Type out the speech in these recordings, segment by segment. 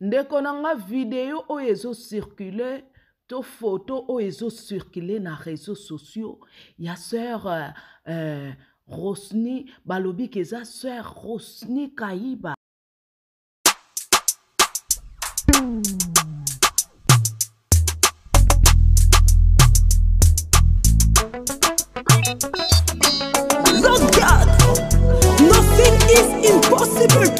ndeko na nga video oyo ezocircule to foto oyo ezocircule na réseau sociaux ya sœur euh, euh, rosni balobi ke eza sœur rosni kayiba Look at nothing is impossible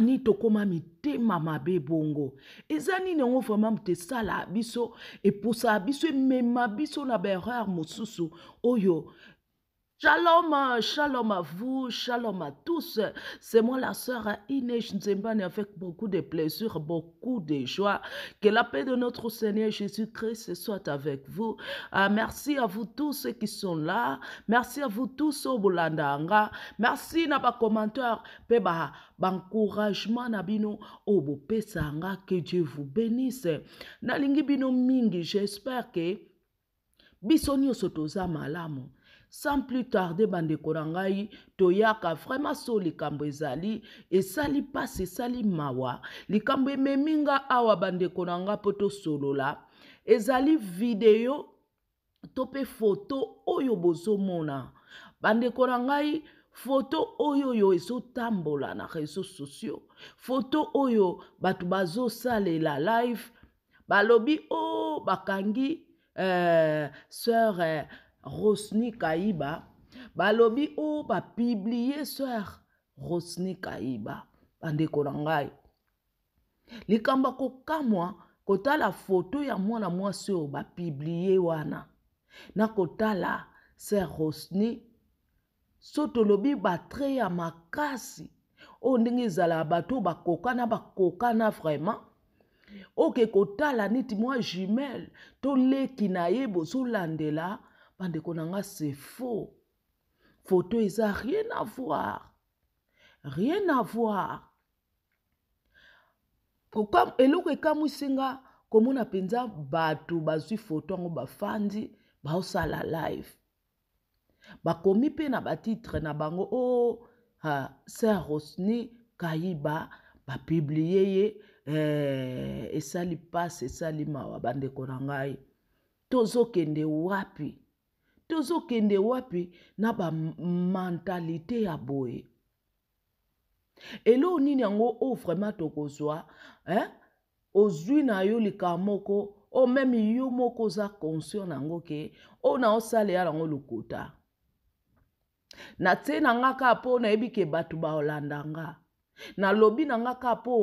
nini tokóma mitema mabe bongo eza nini yango vraimen moto esalaka biso eposaka biso emema biso na baerreur mosusu oyo Shalom, shalom à vous, shalom à tous. C'est moi la sœur Inesh Nzembane avec beaucoup de plaisir, beaucoup de joie. Que la paix de notre Seigneur Jésus-Christ soit avec vous. Ah, merci à vous tous ceux qui sont là. Merci à vous tous au Bolandanga. Merci à vos commentaires. pe encouragement au Que Dieu vous bénisse. Nalingi mingi, j'espère que bisonio sans plus tarder bande to yaka toyaka vraiment so likambo ezali esali passe sali mawa likambo meminga awa konanga poto solo la. ezali video tope photo foto oyo bozomona bande na photo foto oyo eso tambola na réseaux sociaux photo oyo sale la live balobi o oh, bakangi euh, sœur euh, rosni kayiba balobi o oh, bapiblie sœur rosni kayiba bandeko na ngai likambo ya kokamwa kotala foto ya mwana mwasi oyo bapiblie wana na kotala sœur rosni so tolobi batre ya makasi oyo oh, ndenge ezalaka bato bakokana bakokana vraiment oke kotala neti mwa jumelle toleki na ye bozolandela so bandeko na nga c'est faux photo eza rien à voir rien à voir eloko ekamwisi nga komona mpenza bato bazwi foto yango bafandi baosala live bakomi mpe na batitre na bango o oh, uh, ah, ser rosni kayiba bapiblie ye eh, esali pasi esali mawa bandeko na ngai tozokende wapi tozokende wapi na bamantalite ya boye eloo nini yango oyo vraiment tokozwa eh? ozwi na yo likaa moko o meme yo moko oza conscient na yango ke oyo na osalela yango lokota na tie na nga kaka mpo nayebi ke bato baolandanga nalobi na nga kaka mpo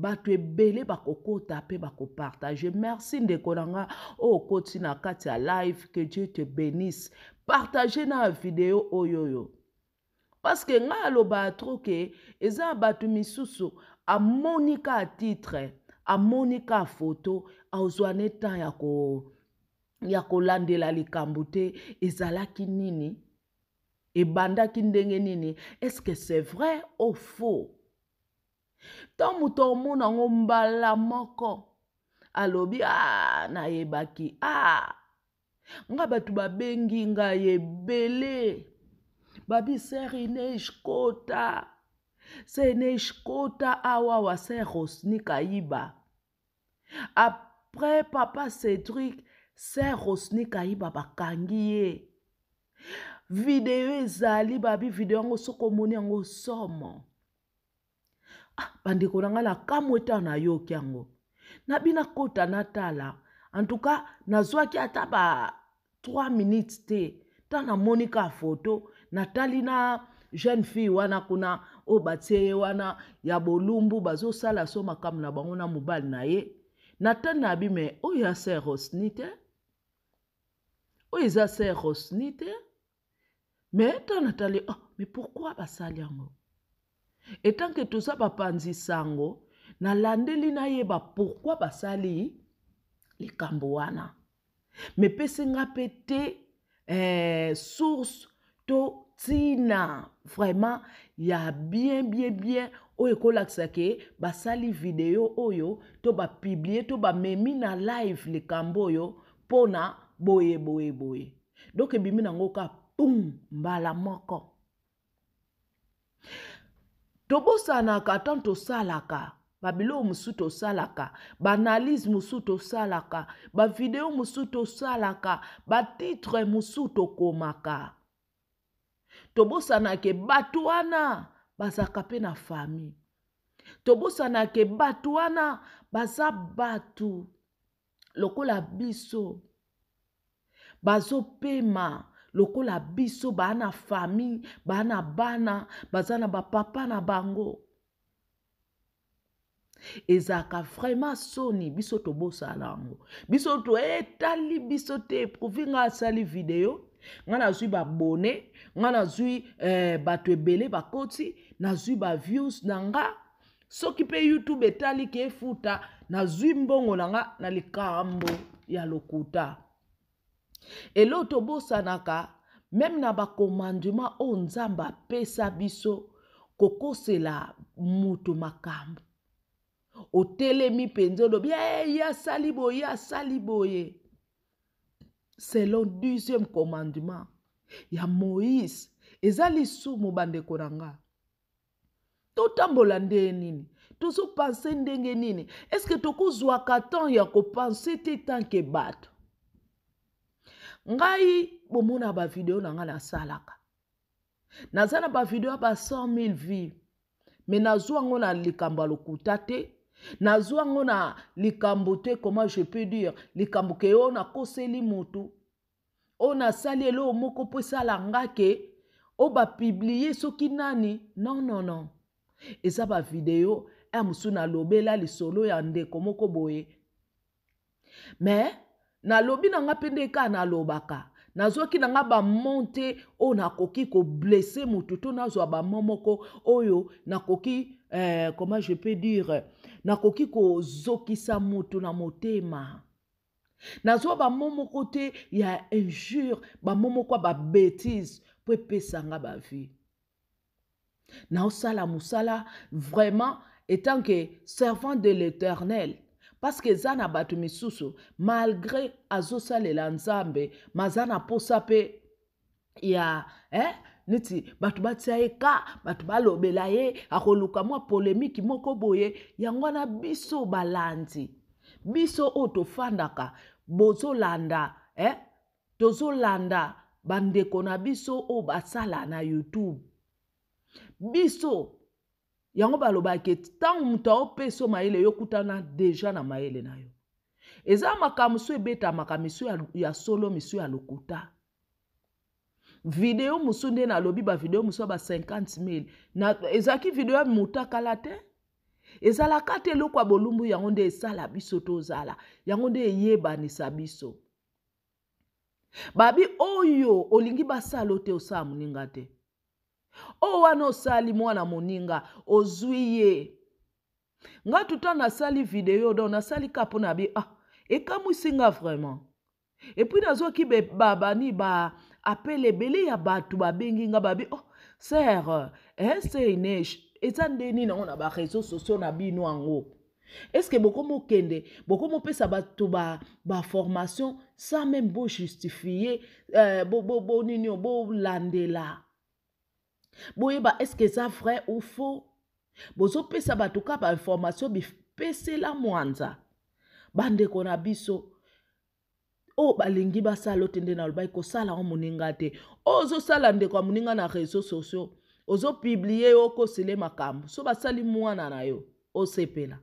bato ebele bakokota mpe bakopartage merci ndeko na nga oyo oh, okoti na kati ya live que dieu te bénisse partage na video oyo oyo parceke ngai aloba tro ke eza na bato misusu amoni ka titre amoni ka foto azwa ne temps ya ko ya kolandela likambo te ezalaki nini ebandaki ndenge nini est ce que c'est vrai ou faux to moto omona yango mbala moko alobi a ah, nayebaki a ah. nga bato babengi ngai ebele babi ser inej kota ser inej kota awa wa ser rosni kayiba après papa cedrik ser rosni kayiba bakangi ye video ezali babi video yango soki omoni yango somo ah bandeko na ngai nakamwa ete nayoki yango nabina kota natala antuka nazwaki ata ba 3 minutes te ntan namoni ka foto natali na jeune fille wana kuna oyo batie ye wana ya bolumbu bazosala so makambo na bango na mobali na ye natali na yabi me oyo aser rosni te oyo eza ser rosni te me ntan natali oh mais pourkui basali yango etanke toza bapanzi sango nalandeli nayeba pourkui basali likambo wana mepesi nga mpe te eh, source to ntina vraiment ya bien bien bien oyo ekolakisa ke basali video oyo to bapiblie to bamemi na live likambo oyo mpona boye boye boye donk ebimi nango ka pum mbala moko tobosanaka ntan tosalaka babiloko mosusu tosalaka baanalyse mosusu tosalaka bavideo mosusu tosalaka batitre mosusu tokomaka tobosanake bato wana bazalaka mpe na fami tobosanake bato wana baza bato lokola biso bazopema lokola biso baa na famille baa na bana baza na bapapa na bango ezalaka vraimen soni biso tobosala yango biso toetali biso te éprouvi ngai asali video ngai nazwi babone ngai nazwi eh, bato ebele bakoti nazwi baviews na nga soki mpe youtube etali ke efuta nazwi mbongo na nga na likambo ya lokuta eloko tobosanaka meme na bakomandema oyo nzambe apesa biso kokosela moto makambo otelemi mpenza eh, olobi ye asali boye asali boye selon deuxième commandement ya moïse eza lisumu bandeko na nga totambola nde nini tozopanse ndenge nini estce tokozwaka temps ya kopanse te tanke bato ngai bomona bavideo na ngai nasalaka naza na bavideo ya ba 100000 vie me nazwa yango na likambo ya lokuta te nazwa yango na likambo te comment je peux dire likambo ke oyo nakoseli motu oyo nasali eloo moko mpo esala nga ke oyo bapiblie soki nani non non non eza bavideo ya mosusu nalobela lisolo ya ndeko moko boye me Na na nga na na na zo ki na nga o oh, na oyo ko ko motu to zo ba momoko oyo oh, na eh, comment je peux dire na ko zokisa mutu na motema Na bamo momoko te ya injure ba ba momoko bêtise pour ya nga ba vie. Na osala musala vraiment étant que servant de l'éternel parceke eza na bato misusu malgré azosalela nzambe maza na posa mpe ya eh? neti bato batia ye ka bato balobela ye akoluka mwa polemiki moko boye yango wana biso balandi biso oyo tofandaka bozolanda eh? tozolanda bandeko na biso oyo basala na youtube biso yango balobaki ete ntango moto aopesa mayele yokutana deja na mayele na yo eza makambo so ebetamaka misu ya, ya solo misu ya lokuta video mosu nde nalobi bavideo mosu ya ba 50 000 ezalaki video ya motakala te ezalaka te eloko ya bolumbu yango nde esala biso tozala yango nde eyebanisa biso babi oyo olingi basala te osala moninga te o oh, wana osali mwana moninga ozwi ye nga tuta nasali video don nasali ka mpo na bi ah ekamwisinga vraiment epuis nazwaki babani ba apele ebele ya bato babengi nga babi oh sere esenesh eza nde nini yango na bareseau sociau na bino yango estce bokomi okende bokomi opesa bato baformation ba sans même bojustifie euh, bonini bo, bo, bolandela bo, boyeba eske eza vrai ou faux bozopesa bato ka bainformatio bipesela mwanza bandeko na biso oyo balingi basala te nde nalobaki kosala ngo moninga te oyo ozosala ndeko ya moninga na réseau sociaux ozopiblie okosele makambo so basali mwana na yo osepela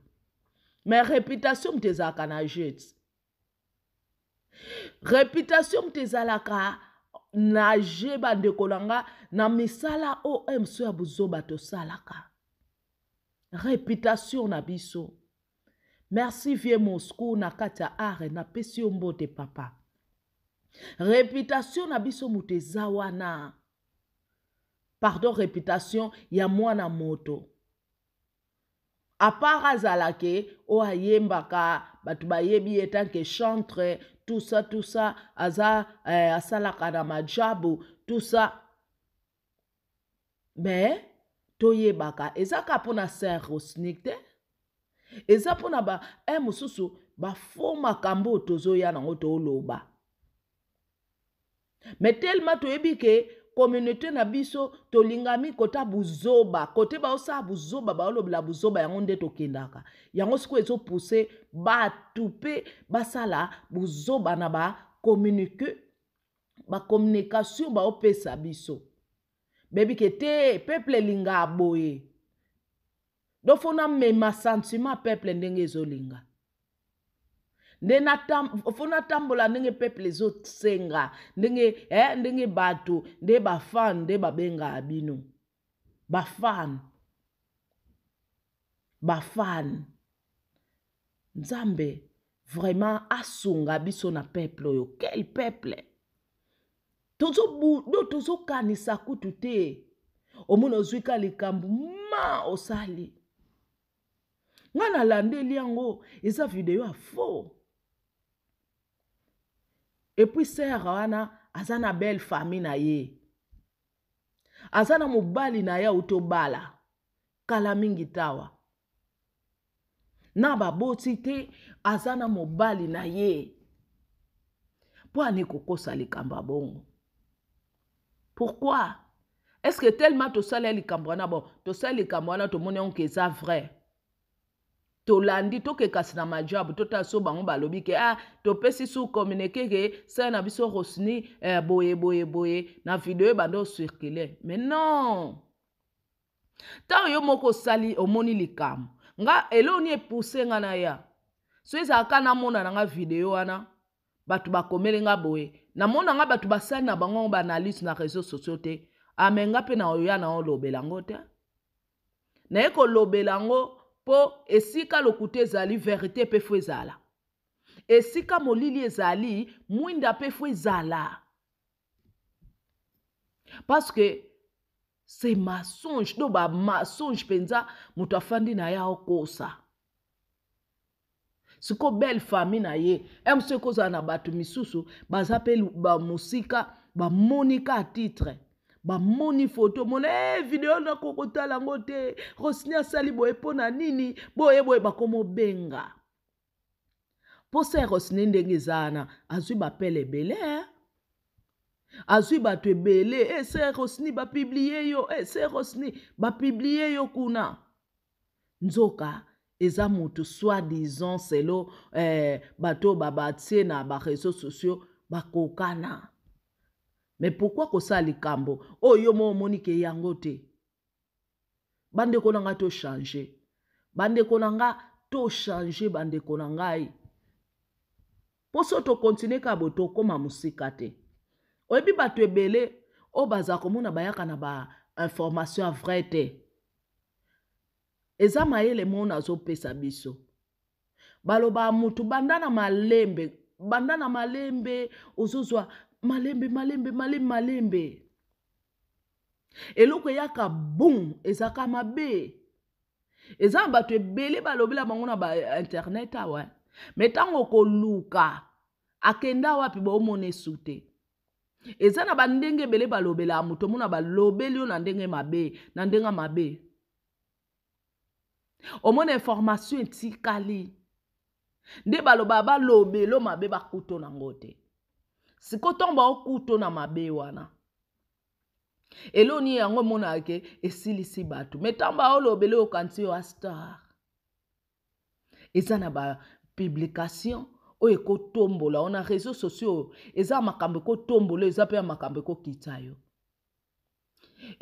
me reputation moto ezalaka na jete reputation moto ezalaka naje bandeko na nga na misala oyo oh, moso ya bozoba tosalaka reputation na biso merci vie moscou na kati ya are napesi yo mbote papa reputation na biso moto eza wana pardon reputation ya mwana moto apart azalaki oyo ayembaka bato bayebi ye tanke chantre tout ça tout ça aza eh, asalaka na majabu tout ça me toyebaka eza kaka mpona saint rosnik te eza mpona ba e mosusu bafo makambo tozoya nango toloba me telema toyebi ke kominauté na biso tolingami kota buzoba kote baosala buzoba baolobela buzoba yango nde tokendaka yango sikoyo ezopousse bato mpe basala buzoba na bakominike bakommunikation baopesa biso bebike te peuple elinga boye dofona mema sentiment peuple ndenge ezolinga nde fo natambola ndenge peuple ezosenga ndenge eh, ndenge bato nde bafan nde babengaka bino bafan bafan nzambe vraiment asunga biso na peuple oyo quel peuple tozobudo tozokanisa kutu te omoni ozwi ka likambo ma osali ngai nalandeli yango eza video ya faux epui sere wana aza na belle famille na ye aza na mobali na ye autobala kala mingi tawa na baboti te aza na mobali na ye mpo ani kokosa likambo ya bongo pourkui estce que tellement tosala likambo wana bon tosala likambo wana tomoni onke eza vrai tolandi tokekasi na majabu totala so bango balobi ke ah topesi so communike ke sale na biso rosini eh, boye boye boye na video ebanda ocircule mais non ntango yo moko osali omoni likambo nga eloni epuse nga na ya so ezalaka namona na nga video wana bato bakomeli nga boye namona nga bato basali na bango baanalyse na réseau sociaux te amenga ah, mpe na oya na olobela ngo te naye kolobela ngo mpo esika lokutu ezali verité mpe fo ezala esika molili ezali mwinda mpe fo ezala parce que se masonge to bamasonge mpenza moto afandi na ye aokosa siko belle famille na ye mso ekozala na bato misusu baza mpe bamosika bamoni ka titre bamoni foto mona e video nako kotala yango te rosini asali boye mpo na nini boye boye bakomobenga mposa ya rosini ndenge eza wana azwi bapele ebele eh? azwi bato ebele e eh, ser rosini bapiblie yo e ser rosini bapiblie yo kuna nzoka eza motu soi disant selo eh, bato oyo babatie na bareseau sociaux bakokana me pourkui kosala likambo oyo oh, yo mo omoni ke yango te bandeko na ngai tochange bandeko na nga tochange bandeko na ngai mpo so tokontinue ka bo tokóma mosika te oyebi bato ebele oyo bazala komona bayaka na bainformation ya vrai te eza mayele moo nazopesa biso baloba mutu banda na malembe banda na malembe ozozwa malembe malembe malembe malembe eloko eyaka bon ezaka mabe eza na bato ebele balobela bango na bainternet awa eh. me ntango okoluka akenda wapi baomona esu te eza na bandenge ebele balobela moto omona balobeli oyo na ndenge mabe na ndenge mabe omona information etikali nde baloba balobelo mabe bakuto nango te sikoyo ntongo baokuto na mabe wana eloni yango emonaka ke esilisi bato me ntango baolobela oyokanisi yo astar eza na bapublication oyo ekotombola o na réseau sociaux oyo eza makambo ekotombola eza mpe ya makambo ekokita yo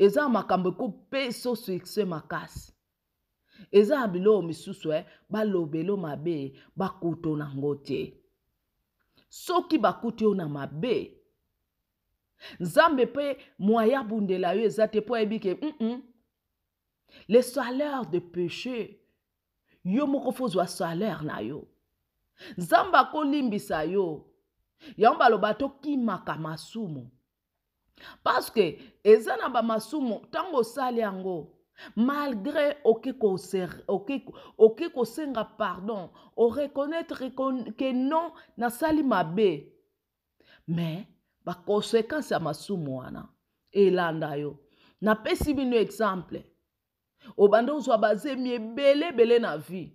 eza makambo ekopesa succès makasi eza ya biloko misusu eh, balobelo mabe bakuto nango te soki bakuti yo na mabe nzambe mpe mwaya abundela yo eza te mpo ayebi ke mm -mm. le salaire de péché yo moko fozwa salaire na yo nzambe akolimbisa yo yango baloba tokimaka masumu parceke eza na bamasumu ntango osali yango malgré oke kosenga pardon oreconnaitre ke non nasali mabe me baconséquence ya masumu wana elanda yo napesi bino exemple obanda ozwa bazemi ebeleebele na vie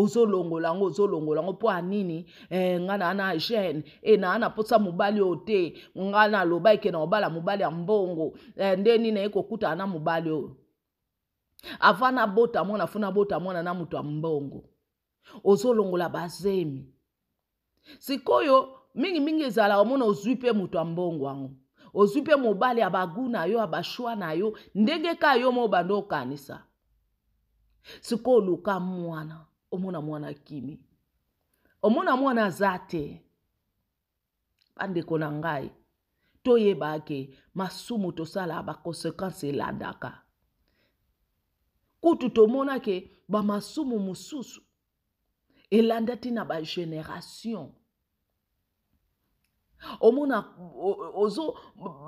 ozolongola yango ozolongola yango mpo anini eh, nga naa na gene e eh, naa naposa mobali oyo te nga naloba eke na obala mobali ya mbongo eh, nde nini naye kokutana na mobali oyo ava nabota mwana fo nabota mwana na moto ya mbongo ozolongola bazemi sikoyo mingimingi ezala omona ozwi mpe moto ya mbongo yango ozwi mpe mobali ya bagu na yo ya bashwa na yo ndenge ka yo mo obanda okanisa sikoyo oluka mwana omona mwana akimi omona mwana aza te bandeko na ngai toyebake masumu tosala baconsequence elandaka kutu tomonaki bamasumu mosusu elandaki na bagénération omona ozo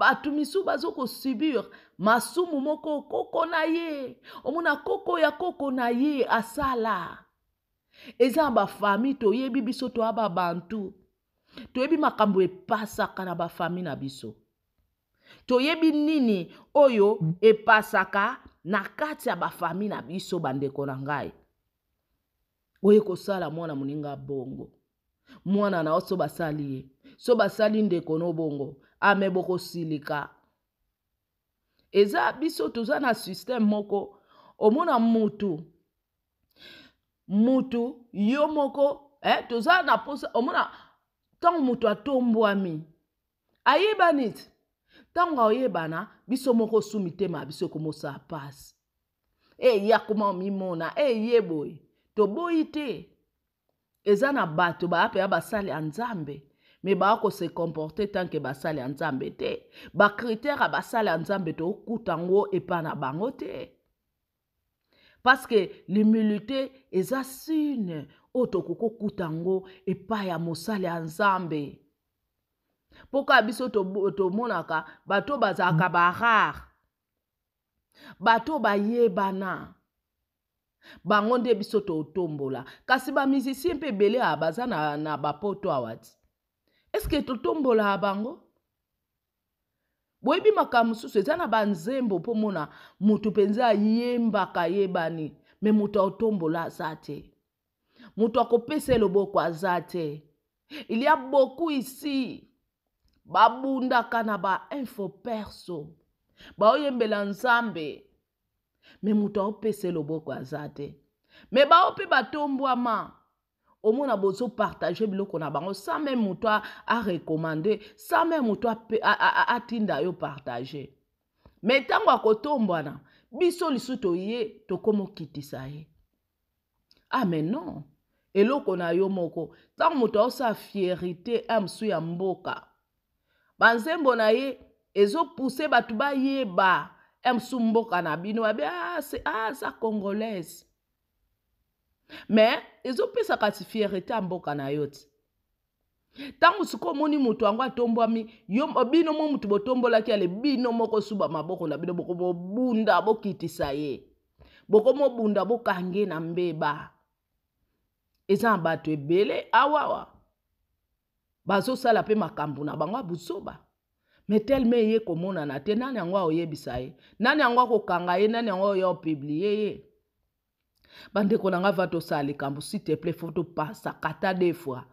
bato misu baza kosubir masumu moko koko na ye omona koko ya koko na ye asala eza bafami toyebi biso toya babantu toyebi makambo epasaka na bafami na biso toyebi nini oyo epasaka na kati ya bafami na biso bandeko na ngai oye kosala mwana moninga bongo mwana na yo so basali ye so basali ndeko no bongo ame bokosilika eza biso toza na systeme moko omona mutu mutu yo moko eh, toza na posa omona ntango moto atombwami ayeba niti ntango oyebana biso moko osumi tema biso ekomosala pasi eya koma omimona eye boye toboyi te eza na bato baya mpenza basali ya nzambe me baya kose comporte tanke basali ya nzambe te bakritere ya basali ya nzambe tokuta yango epa na bango te parceke l'humilité eza sine oyo tokoki okuta yango epai ya mosali ya nzambe mpo kaka biso tomonaka bato bazalaka hmm. barare bato bayebana bango nde biso totombola kasi bamizisie mpe ebele a baza na, na bapoto awa ti eske totombolaka bango boyebi makambo mosusu eza na banzembo mpo mona motu mpenza ayembaka yebani me mutu otombola aza te mutu akopesa loboko aza te il y a beaucoup ici babundaka na bainfo perso baoyembela nzambe me moto aopesa loboko aza te me bao mpe batombwama omona bozopartage biloko na bango sa me moto arekomande sa me moto atinda yo partage me ntango akotombwana biso lisu toye tokomokitisa ye ame ah, non eloko na yo moko ntango moto aosala fierité ya mosu ya mboka banzembo na ye ezopuse bato bayeba msu mboka na bino babe aza ah, ah, congolaise me ezopesaka ti fierité ya mboka na yo ti ntango sikoy omoni moto yango atombwami bino mo motu botombolaki ale bino moko suba maboko na bino bokomobunda bokitisa ye bokomobunda bokange na mbeba eza na bato ebele awawa bazosala mpe makambo na bango abusoba me telema eye komonana te nani yango aoyebisa ye nani yango akokanga ye nani yango oya opiblie ye bandeko na nga va tosala likambo siteple fo topasaka ata de fois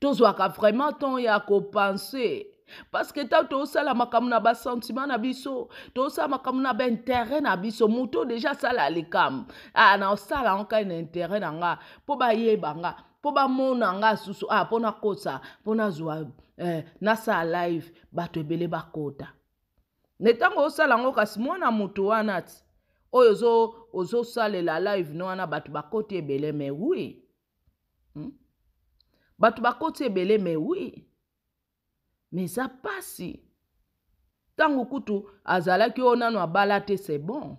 tozwaka vraiment temps ya kopense parceke ta tosala makambo na basentima na biso tosala makambo na baintere na biso moto deja asala likambo nasala ah, yango kai na intere na nga mpo bayeba nga mpo bamona nga lisusu a ah, mpo nakosa mpo nazwa eh, nasala live bato ebele bakota na ntango osala yango kasi mwana motu wana ti oyo ozosalela live no wana bato bakoti ebele me wi hmm? bato bakoti ebele me wi me eza pasi ntango kutu azalaki oyo nano abala te c'est bon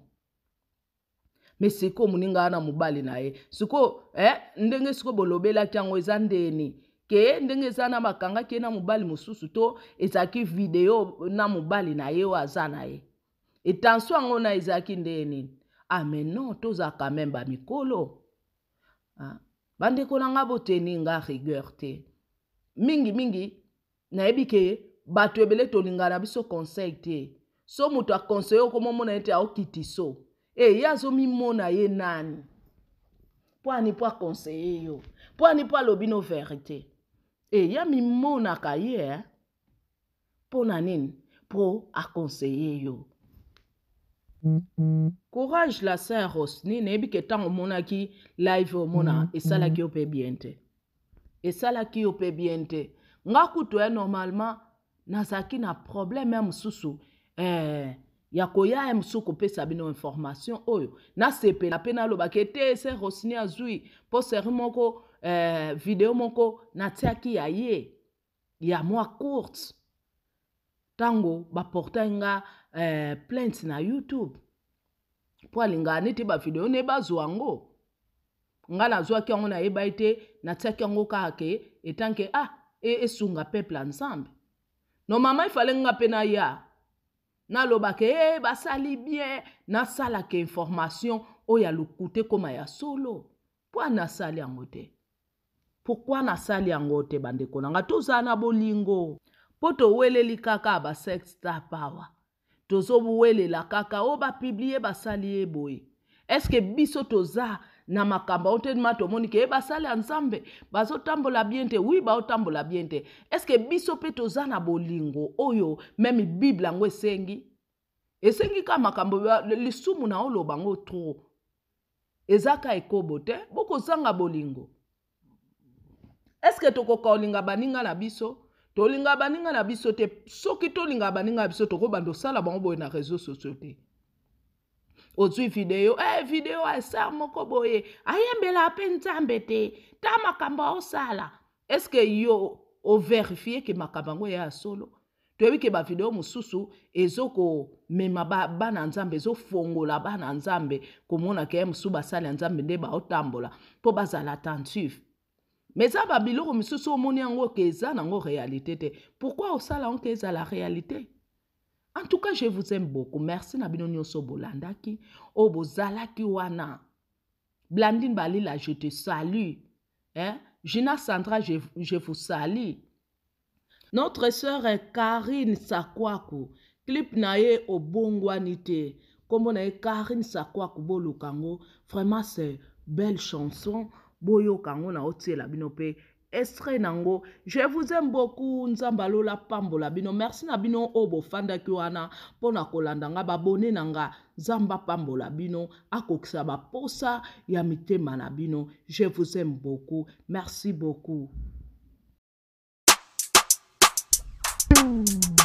me sikoyo moninga wana mobali na ye sikoyo eh, ndenge sikoyo bolobelaki yango eza ndeni ke ndenge eza na bakangaki ye na mobali mosusu to ezalaki video na mobali na ye oyo aza na ye etanso yango na ezalaki nde nini ame ah, non toza quand même bamikolo ah, bandeko na nga boteni nga rigueur te mingimingi nayebi ke bato ebele tolingana biso conseil te so moto akonseye okomomona ete aokiti so e ye azomimona ye nani mpo ani mpo akonseye yo mpo ani mpo alobi no verité e ye mimonaka ye mpo eh? na nini mpo akonseye yo courage la sœur rosni nayebi ke ntango omonaki live omona mm-hmm. esalaki yo mpe bien te esalaki yo mpe bien te nga kutu ye eh, normalement nazalaki na problème ya eh, mosusu eh, ya koya ye mosusu kopesa bino information oyo nasepela mpe nalobaki ete ser rosini azwi mpo seri moko eh, video moko natiaki ya ye ya mwa courte ntango baportai nga eh, plainte na youtube mpo alingaka neti bavideo ne bazwa yango nga nazwaki yango nayeba ete natiaki yango kaka ke etanke ah esunga e, e peuple ensemble no mama efale nga mpe naya nalobaka e eh, basali bien nasalaka information oyo ya lokute koma ya solo mpo anasali yango te pourkui nasali yango te bandeko na nga tozala na bolingo mpo toweleli kaka basexta power tozowelela kaka oyo oh, bapiblie basali ye boye eske biso toza na makambo otelema tomoni ke ye basali ya nzambe bazotambola bien te wi baotambola bien te eske biso mpe toza na bolingo oyo meme bible yango esengi esengi ka makambo lisumu na oloba yango tro eza ka ekobo te bokozanga bolingo eske tokoka olinga baninga na biso tolinga baninga na biso te soki tolinga baninga na biso tokobanda osala bango boye na réseau sociaux te ozwi video e video asar moko boye ayembela ape nzambe te ta makambo aosala eske yo overifie ke makambo yango eya ya solo toyebi ke bavideo mosusu ezokomema bana nzambe ezofongola bana nzambe komona ke ye mosusu basali ya nzambe nde baotambola mpo bazala attentive me eza babiloko misusu omoni yango ke eza nango réalité te pourkui osala yango ke ezala réalité en tout cas je vous aime beaucoup merci na bino nyonso bolandaki oyo oh, bozalaki wana blandine balila je te salue hein? gina sandra je, je vous salue notre sœur karine sakwaku clip na ye obongwani te nkombo na ye karine sakwaku boluka yango vraiment c'est belle chanson boyoka yango na otiela bino mpe extrait nango je vous aime beaucoup nzambe alola pambola bino merci na bino oyo bofandaki wana mpona kolanda nga babone na nga nzambe apambola bino akokisa baposa ya mitema na bino je vous aime beaucoup merci beaucoup mm.